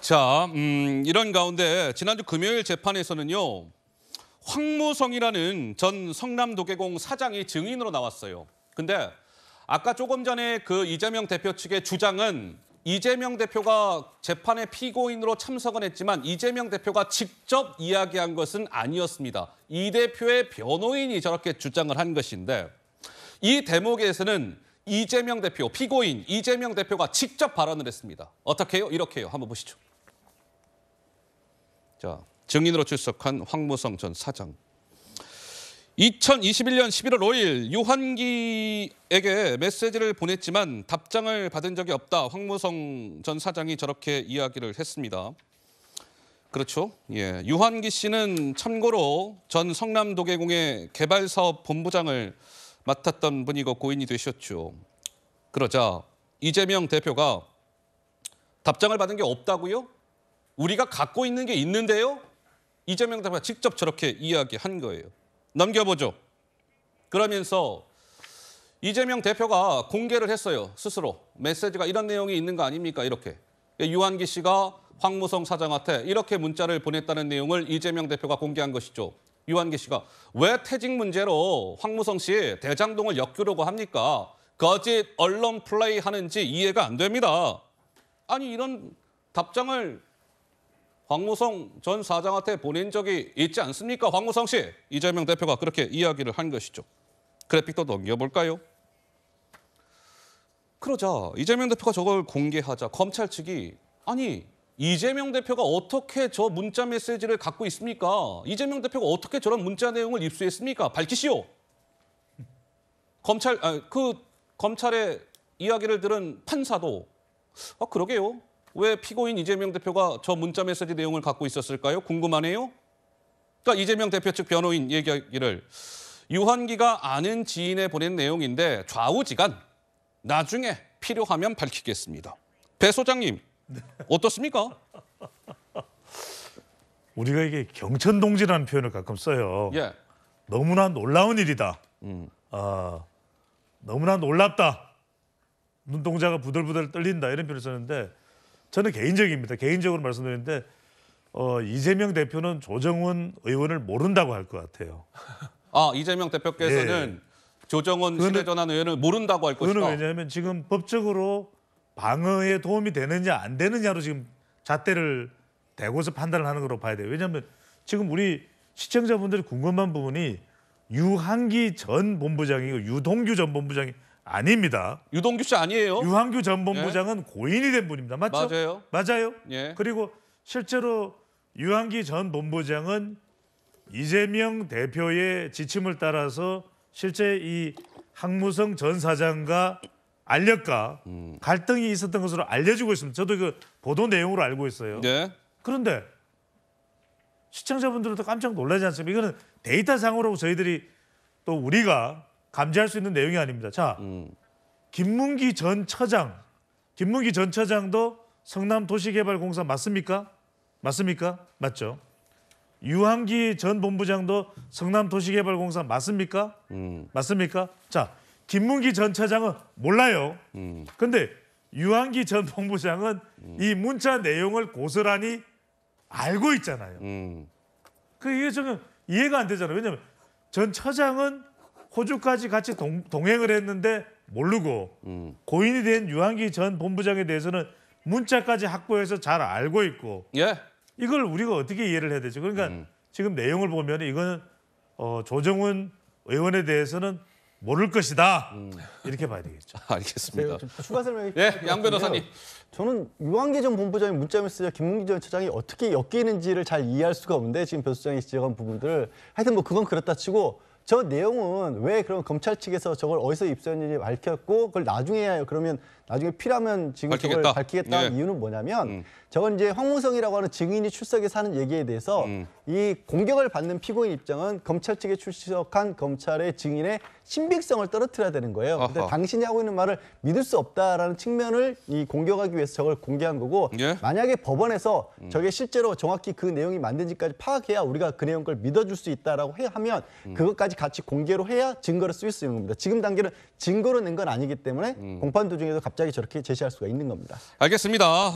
자, 음, 이런 가운데 지난주 금요일 재판에서는요. 황무성이라는 전 성남도계공 사장이 증인으로 나왔어요. 근데 아까 조금 전에 그 이재명 대표 측의 주장은 이재명 대표가 재판의 피고인으로 참석은 했지만 이재명 대표가 직접 이야기한 것은 아니었습니다. 이 대표의 변호인이 저렇게 주장을 한 것인데 이 대목에서는 이재명 대표, 피고인 이재명 대표가 직접 발언을 했습니다. 어떻게 해요? 이렇게 해요. 한번 보시죠. 자, 증인으로 출석한 황무성 전 사장. 2021년 11월 5일 유한기에게 메시지를 보냈지만 답장을 받은 적이 없다. 황무성 전 사장이 저렇게 이야기를 했습니다. 그렇죠. 예. 유한기 씨는 참고로 전 성남도계공의 개발사업 본부장을 맡았던 분이고 고인이 되셨죠. 그러자 이재명 대표가 답장을 받은 게 없다고요? 우리가 갖고 있는 게 있는데요. 이재명 대표가 직접 저렇게 이야기한 거예요. 넘겨보죠. 그러면서 이재명 대표가 공개를 했어요. 스스로. 메시지가 이런 내용이 있는 거 아닙니까? 이렇게. 예, 유한기 씨가 황무성 사장한테 이렇게 문자를 보냈다는 내용을 이재명 대표가 공개한 것이죠. 유한기 씨가 왜 퇴직 문제로 황무성 씨 대장동을 엮으려고 합니까? 거짓 언론 플레이 하는지 이해가 안 됩니다. 아니 이런 답장을 황무성 전 사장한테 보낸 적이 있지 않습니까? 황무성 씨, 이재명 대표가 그렇게 이야기를 한 것이죠. 그래픽도 넘겨볼까요? 그러자 이재명 대표가 저걸 공개하자 검찰 측이 아니 이재명 대표가 어떻게 저 문자 메시지를 갖고 있습니까? 이재명 대표가 어떻게 저런 문자 내용을 입수했습니까? 밝히시오. 검찰 아, 그 검찰의 이야기를 들은 판사도 아 그러게요. 왜 피고인 이재명 대표가 저 문자 메시지 내용을 갖고 있었을까요? 궁금하네요. 그러니까 이재명 대표 측 변호인 얘기를 유한기가 아는 지인에 보낸 내용인데 좌우지간 나중에 필요하면 밝히겠습니다. 배 소장님 어떻습니까? 우리가 이게 경천동지라는 표현을 가끔 써요. 예. 너무나 놀라운 일이다. 음. 아, 너무나 놀랍다. 눈동자가 부들부들 떨린다 이런 표현을 쓰는데 저는 개인적입니다. 개인적으로 말씀드리는데 어, 이재명 대표는 조정훈 의원을 모른다고 할 것 같아요. 아 이재명 대표께서는 예. 조정훈 신대전환 의원을 모른다고 할 것이다. 그는 왜냐하면 지금 법적으로 방어에 도움이 되느냐 안 되느냐로 지금 잣대를 대고서 판단을 하는 걸로 봐야 돼요. 왜냐하면 지금 우리 시청자분들이 궁금한 부분이 유한기 전 본부장이고 유동규 전 본부장이 아닙니다. 유동규 씨 아니에요. 유한규 전 예? 본부장은 예. 고인이 된 분입니다. 맞죠? 맞아요. 맞아요. 예. 그리고 실제로 유한기 전 본부장은 이재명 대표의 지침을 따라서 실제 이 항무성 전 사장과 알력과 음. 갈등이 있었던 것으로 알려지고 있습니다. 저도 그 보도 내용으로 알고 있어요. 네. 그런데 시청자분들도 깜짝 놀라지 않습니까? 이거는 데이터상으로 저희들이 또 우리가 감지할 수 있는 내용이 아닙니다. 자, 음. 김문기 전 처장, 김문기 전 처장도 성남 도시개발공사 맞습니까? 맞습니까? 맞죠. 유한기 전 본부장도 성남 도시개발공사 맞습니까? 음. 맞습니까? 자, 김문기 전 차장은 몰라요. 음. 근데 유한기 전 본부장은 음. 이 문자 내용을 고스란히 알고 있잖아요. 음. 그 이게 저는 이해가 안 되잖아요. 왜냐하면 전 처장은 호주까지 같이 동, 행을 했는데 모르고 음. 고인이 된 유한기 전 본부장에 대해서는 문자까지 확보해서 잘 알고 있고 예? 이걸 우리가 어떻게 이해를 해야 되죠? 그러니까 음. 지금 내용을 보면 이거는 어, 조정훈 의원에 대해서는 모를 것이다 음. 이렇게 봐야 되겠죠. 아, 알겠습니다. 추가 설명이 예, 양 변호사님. 저는 유한기 전본부장이 문자 메시지와 김문기 전 차장이 어떻게 엮이는지를 잘 이해할 수가 없는데 지금 변수장이 지적한 부분들 하여튼 뭐 그건 그렇다 치고 저 내용은 왜 그럼 검찰 측에서 저걸 어디서 입수했는지 밝혔고 그걸 나중에 그러면 나중에 필요하면 지금 밝히겠다. 저걸 밝히겠다는 네. 이유는 뭐냐면 음. 저건 이제 황무성이라고 하는 증인이 출석해서 하는 얘기에 대해서 음. 이 공격을 받는 피고인 입장은 검찰 측에 출석한 검찰의 증인의 신빙성을 떨어뜨려야 되는 거예요. 아하. 근데 당신이 하고 있는 말을 믿을 수 없다라는 측면을 이 공격하기 위해서 저걸 공개한 거고 예? 만약에 법원에서 음. 저게 실제로 정확히 그 내용이 만든지까지 파악해야 우리가 그 내용을 믿어줄 수 있다라고 해 하면 음. 그것까지 같이 공개로 해야 증거를 쓸수 있는 겁니다. 지금 단계는 증거로 낸 건 아니기 때문에 음. 공판 도중에도 갑자기 저렇게 제시할 수가 있는 겁니다. 알겠습니다.